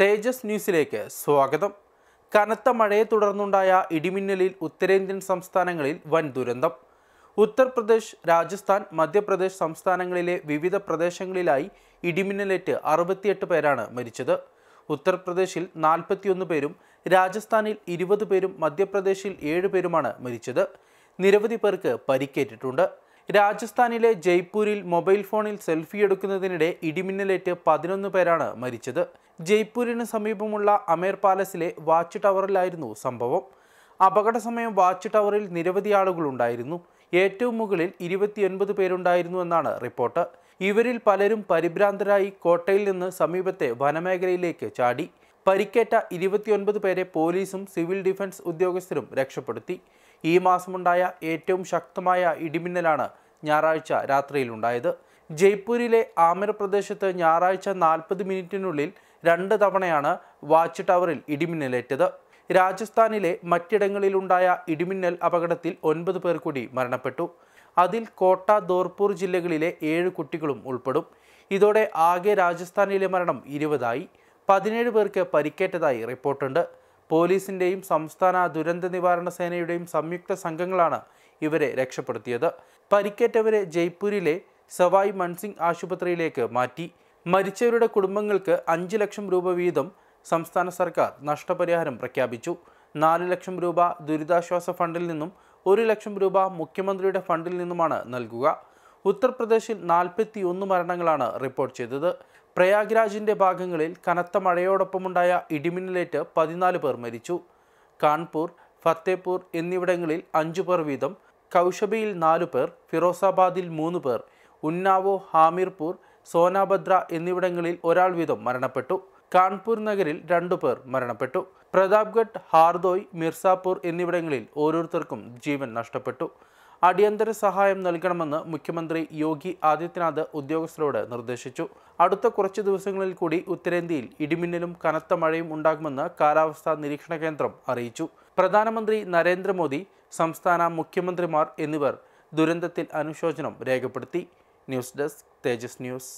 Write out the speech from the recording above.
തേജസ് ന്യൂസിലേക്ക് സ്വാഗതം കനത്ത മഴയെ തുടർന്നുണ്ടായ ഇടിമിന്നലിൽ ഉത്തരേന്ത്യൻ സംസ്ഥാനങ്ങളിൽ വൻ ദുരന്തം ഉത്തർപ്രദേശ് രാജസ്ഥാൻ മധ്യപ്രദേശ് സംസ്ഥാനങ്ങളിലെ വിവിധ പ്രദേശങ്ങളിലായി ഇടിമിന്നലേറ്റ് അറുപത്തിയെട്ട് പേരാണ് മരിച്ചത് ഉത്തർപ്രദേശിൽ നാൽപ്പത്തിയൊന്ന് പേരും രാജസ്ഥാനിൽ ഇരുപത് പേരും മധ്യപ്രദേശിൽ ഏഴ് പേരുമാണ് മരിച്ചത് നിരവധി പേർക്ക് പരിക്കേറ്റിട്ടുണ്ട് രാജസ്ഥാനിലെ ജയ്പൂരിൽ മൊബൈൽ ഫോണിൽ സെൽഫി എടുക്കുന്നതിനിടെ ഇടിമിന്നലേറ്റ് പതിനൊന്ന് പേരാണ് മരിച്ചത് ജയ്പൂരിന് സമീപമുള്ള അമേർ പാലസിലെ വാച്ച് ടവറിലായിരുന്നു സംഭവം അപകട സമയം വാച്ച് ടവറിൽ നിരവധി ആളുകളുണ്ടായിരുന്നു ഏറ്റവും മുകളിൽ ഇരുപത്തിയൊൻപത് പേരുണ്ടായിരുന്നു എന്നാണ് റിപ്പോർട്ട് ഇവരിൽ പലരും പരിഭ്രാന്തരായി കോട്ടയിൽ നിന്ന് സമീപത്തെ വനമേഖലയിലേക്ക് ചാടി പരിക്കേറ്റ ഇരുപത്തിയൊൻപത് പേരെ പോലീസും സിവിൽ ഡിഫൻസ് ഉദ്യോഗസ്ഥരും രക്ഷപ്പെടുത്തി ഈ മാസമുണ്ടായ ഏറ്റവും ശക്തമായ ഇടിമിന്നലാണ് ഞായറാഴ്ച രാത്രിയിലുണ്ടായത് ജയ്പൂരിലെ ആമിർ പ്രദേശത്ത് ഞായറാഴ്ച നാൽപ്പത് മിനിറ്റിനുള്ളിൽ രണ്ട് തവണയാണ് വാച്ച് ടവറിൽ ഇടിമിന്നലേറ്റത് രാജസ്ഥാനിലെ മറ്റിടങ്ങളിലുണ്ടായ ഇടിമിന്നൽ അപകടത്തിൽ ഒൻപത് പേർ കൂടി മരണപ്പെട്ടു അതിൽ കോട്ട ദോർപൂർ ജില്ലകളിലെ ഏഴ് കുട്ടികളും ഉൾപ്പെടും ഇതോടെ ആകെ രാജസ്ഥാനിലെ മരണം ഇരുപതായി പതിനേഴ് പേർക്ക് പരിക്കേറ്റതായി റിപ്പോർട്ടുണ്ട് പോലീസിന്റെയും സംസ്ഥാന ദുരന്ത നിവാരണ സേനയുടെയും സംയുക്ത സംഘങ്ങളാണ് ഇവരെ രക്ഷപ്പെടുത്തിയത് പരിക്കേറ്റവരെ ജയ്പൂരിലെ സവായ് മൺസിംഗ് ആശുപത്രിയിലേക്ക് മാറ്റി മരിച്ചവരുടെ കുടുംബങ്ങൾക്ക് അഞ്ച് ലക്ഷം രൂപ വീതം സംസ്ഥാന സർക്കാർ നഷ്ടപരിഹാരം പ്രഖ്യാപിച്ചു നാല് ലക്ഷം രൂപ ദുരിതാശ്വാസ ഫണ്ടിൽ നിന്നും ഒരു ലക്ഷം രൂപ മുഖ്യമന്ത്രിയുടെ ഫണ്ടിൽ നിന്നുമാണ് നൽകുക ഉത്തർപ്രദേശിൽ ഒന്ന് മരണങ്ങളാണ് റിപ്പോർട്ട് ചെയ്തത് പ്രയാഗ്രാജിൻ്റെ ഭാഗങ്ങളിൽ കനത്ത മഴയോടൊപ്പമുണ്ടായ ഇടിമിന്നലേറ്റ് പതിനാല് പേർ മരിച്ചു കാൺപൂർ ഫത്തേപൂർ എന്നിവിടങ്ങളിൽ അഞ്ചു പേർ വീതം കൗഷബിയിൽ നാലു പേർ ഫിറോസാബാദിൽ മൂന്ന് പേർ ഉന്നാവോ ഹാമിർപൂർ സോനാഭദ്ര എന്നിവിടങ്ങളിൽ ഒരാൾ വീതം മരണപ്പെട്ടു കാൺപൂർ നഗരിൽ രണ്ടു പേർ മരണപ്പെട്ടു പ്രതാപ്ഗഡ് ഹാർദോയ് മിർസാപൂർ എന്നിവിടങ്ങളിൽ ഓരോരുത്തർക്കും ജീവൻ നഷ്ടപ്പെട്ടു അടിയന്തര സഹായം നൽകണമെന്ന് മുഖ്യമന്ത്രി യോഗി ആദിത്യനാഥ് ഉദ്യോഗസ്ഥരോട് നിർദ്ദേശിച്ചു അടുത്ത കുറച്ച് ദിവസങ്ങളിൽ കൂടി ഉത്തരേന്ത്യയിൽ ഇടിമിന്നലും കനത്ത മഴയും ഉണ്ടാകുമെന്ന് കാലാവസ്ഥാ നിരീക്ഷണ കേന്ദ്രം അറിയിച്ചു പ്രധാനമന്ത്രി നരേന്ദ്രമോദി സംസ്ഥാന മുഖ്യമന്ത്രിമാർ എന്നിവർ ദുരന്തത്തിൽ അനുശോചനം രേഖപ്പെടുത്തി ന്യൂസ് ഡെസ്ക് തേജസ് ന്യൂസ്